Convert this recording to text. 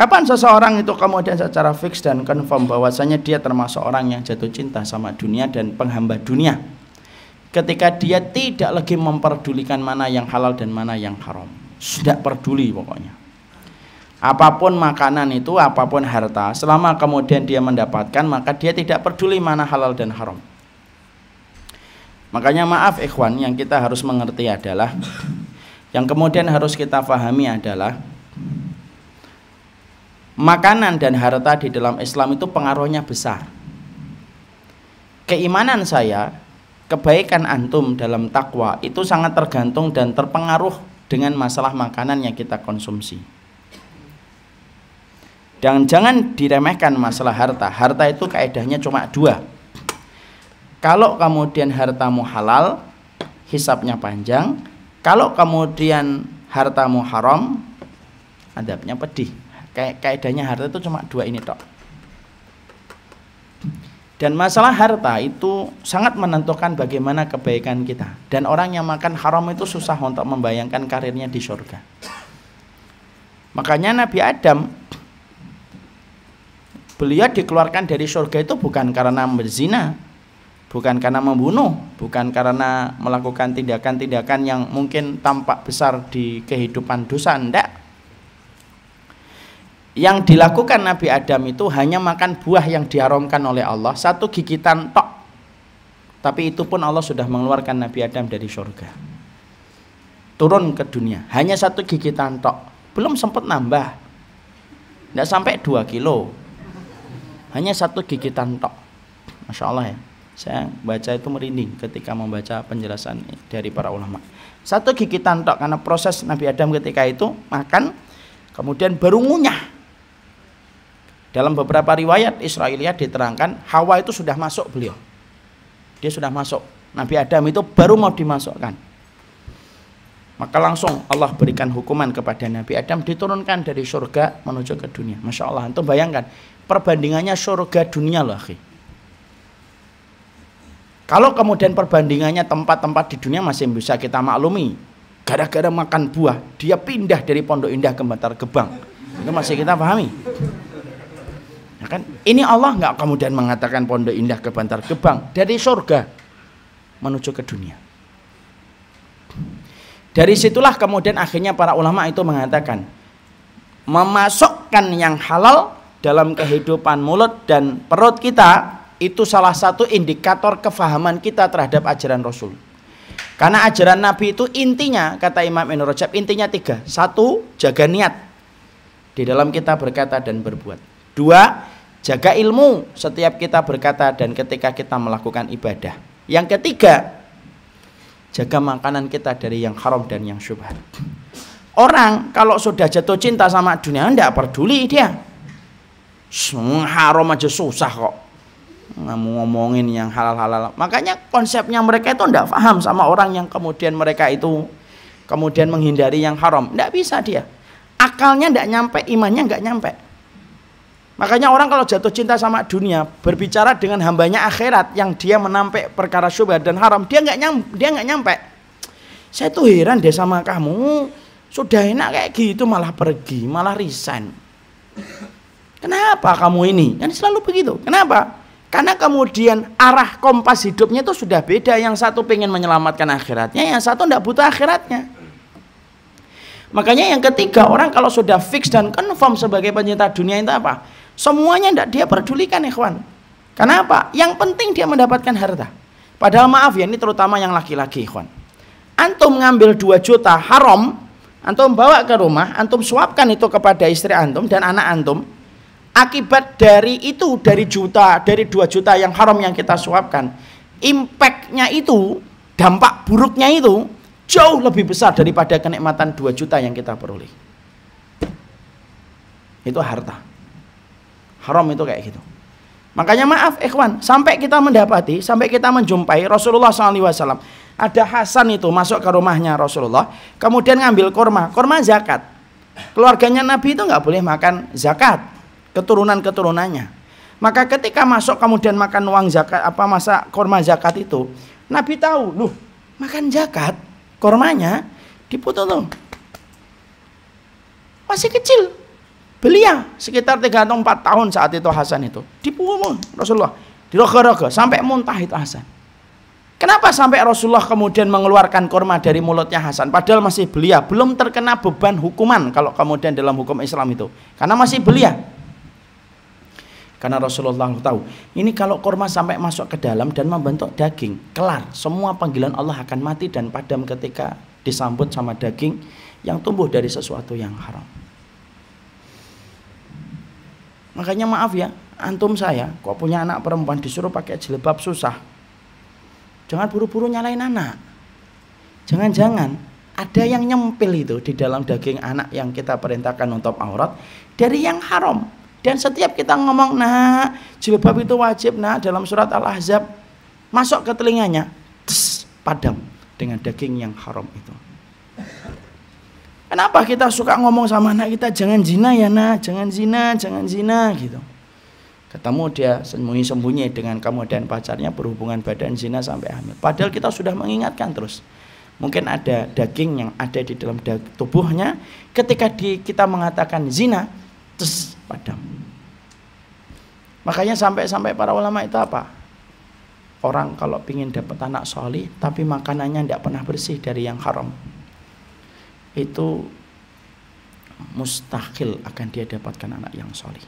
Kapan seseorang itu kemudian secara fix dan confirm bahwasanya dia termasuk orang yang jatuh cinta sama dunia dan penghamba dunia? Ketika dia tidak lagi memperdulikan mana yang halal dan mana yang haram. sudah peduli pokoknya. Apapun makanan itu, apapun harta, selama kemudian dia mendapatkan, maka dia tidak peduli mana halal dan haram. Makanya maaf ikhwan, yang kita harus mengerti adalah yang kemudian harus kita pahami adalah makanan dan harta di dalam Islam itu pengaruhnya besar. Keimanan saya, kebaikan antum dalam takwa itu sangat tergantung dan terpengaruh dengan masalah makanan yang kita konsumsi. Dan jangan diremehkan masalah harta. Harta itu kaedahnya cuma dua. Kalau kemudian hartamu halal, hisapnya panjang. Kalau kemudian hartamu haram, adabnya pedih kayak kaidahnya harta itu cuma dua ini tok dan masalah harta itu sangat menentukan bagaimana kebaikan kita dan orang yang makan haram itu susah untuk membayangkan karirnya di surga makanya Nabi Adam beliau dikeluarkan dari surga itu bukan karena berzina bukan karena membunuh, bukan karena melakukan tindakan-tindakan yang mungkin tampak besar di kehidupan dosa, ndak yang dilakukan Nabi Adam itu hanya makan buah yang diharamkan oleh Allah satu gigitan tok tapi itu pun Allah sudah mengeluarkan Nabi Adam dari surga turun ke dunia hanya satu gigitan tok belum sempat nambah tidak sampai dua kilo hanya satu gigitan tok Masya Allah ya saya baca itu merinding ketika membaca penjelasan dari para ulama satu gigitan tok karena proses Nabi Adam ketika itu makan kemudian baru ngunyah dalam beberapa riwayat Israelia diterangkan Hawa itu sudah masuk beliau. Dia sudah masuk. Nabi Adam itu baru mau dimasukkan. Maka langsung Allah berikan hukuman kepada Nabi Adam diturunkan dari surga menuju ke dunia. Masya Allah, antum bayangkan perbandingannya surga dunia loh. Akhi. Kalau kemudian perbandingannya tempat-tempat di dunia masih bisa kita maklumi. Gara-gara makan buah, dia pindah dari Pondok Indah ke Bantar Gebang. Itu masih kita pahami kan ini Allah nggak kemudian mengatakan pondok indah ke bantar gebang dari surga menuju ke dunia dari situlah kemudian akhirnya para ulama itu mengatakan memasukkan yang halal dalam kehidupan mulut dan perut kita itu salah satu indikator kefahaman kita terhadap ajaran Rasul. Karena ajaran Nabi itu intinya kata Imam Ibn Rajab intinya tiga. Satu, jaga niat. Di dalam kita berkata dan berbuat. Dua, Jaga ilmu setiap kita berkata dan ketika kita melakukan ibadah. Yang ketiga, jaga makanan kita dari yang haram dan yang syubhat. Orang kalau sudah jatuh cinta sama dunia tidak peduli dia. Semua hmm, haram aja susah kok. mau ngomongin yang halal-halal. Makanya konsepnya mereka itu tidak paham sama orang yang kemudian mereka itu kemudian menghindari yang haram. Tidak bisa dia. Akalnya tidak nyampe, imannya nggak nyampe Makanya orang kalau jatuh cinta sama dunia, berbicara dengan hambanya akhirat yang dia menampak perkara syubhat dan haram, dia nggak nyam, dia nggak nyampe. Saya tuh heran deh sama kamu, sudah enak kayak gitu malah pergi, malah resign. Kenapa kamu ini? Kan selalu begitu. Kenapa? Karena kemudian arah kompas hidupnya itu sudah beda. Yang satu pengen menyelamatkan akhiratnya, yang satu tidak butuh akhiratnya. Makanya yang ketiga orang kalau sudah fix dan confirm sebagai pencinta dunia itu apa? Semuanya tidak dia pedulikan ikhwan. Kenapa? Yang penting dia mendapatkan harta. Padahal maaf ya, ini terutama yang laki-laki ikhwan. Antum ngambil 2 juta haram, antum bawa ke rumah, antum suapkan itu kepada istri antum dan anak antum. Akibat dari itu, dari juta, dari 2 juta yang haram yang kita suapkan, impactnya itu, dampak buruknya itu, jauh lebih besar daripada kenikmatan 2 juta yang kita peroleh. Itu harta haram itu kayak gitu makanya maaf ikhwan sampai kita mendapati sampai kita menjumpai Rasulullah SAW ada Hasan itu masuk ke rumahnya Rasulullah kemudian ngambil kurma kurma zakat keluarganya Nabi itu nggak boleh makan zakat keturunan keturunannya maka ketika masuk kemudian makan uang zakat apa masa kurma zakat itu, Nabi tahu, loh, makan zakat, kurmanya diputuh loh. Masih kecil belia sekitar 3 atau 4 tahun saat itu Hasan itu dipukul Rasulullah diroga-roga sampai muntah itu Hasan kenapa sampai Rasulullah kemudian mengeluarkan korma dari mulutnya Hasan padahal masih belia belum terkena beban hukuman kalau kemudian dalam hukum Islam itu karena masih belia karena Rasulullah tahu ini kalau korma sampai masuk ke dalam dan membentuk daging kelar semua panggilan Allah akan mati dan padam ketika disambut sama daging yang tumbuh dari sesuatu yang haram Makanya maaf ya, antum saya kok punya anak perempuan disuruh pakai jilbab susah. Jangan buru-buru nyalain anak. Jangan-jangan ada yang nyempil itu di dalam daging anak yang kita perintahkan untuk aurat dari yang haram. Dan setiap kita ngomong, nah jilbab itu wajib, nah dalam surat Al-Ahzab masuk ke telinganya, tss, padam dengan daging yang haram itu. Kenapa kita suka ngomong sama anak kita jangan zina ya nak, jangan zina, jangan zina gitu. Ketemu dia sembunyi-sembunyi dengan kamu dan pacarnya berhubungan badan zina sampai hamil. Padahal kita sudah mengingatkan terus. Mungkin ada daging yang ada di dalam tubuhnya ketika di, kita mengatakan zina, terus padam. Makanya sampai-sampai para ulama itu apa? Orang kalau ingin dapat anak soli tapi makanannya tidak pernah bersih dari yang haram itu mustahil akan dia dapatkan anak yang soleh.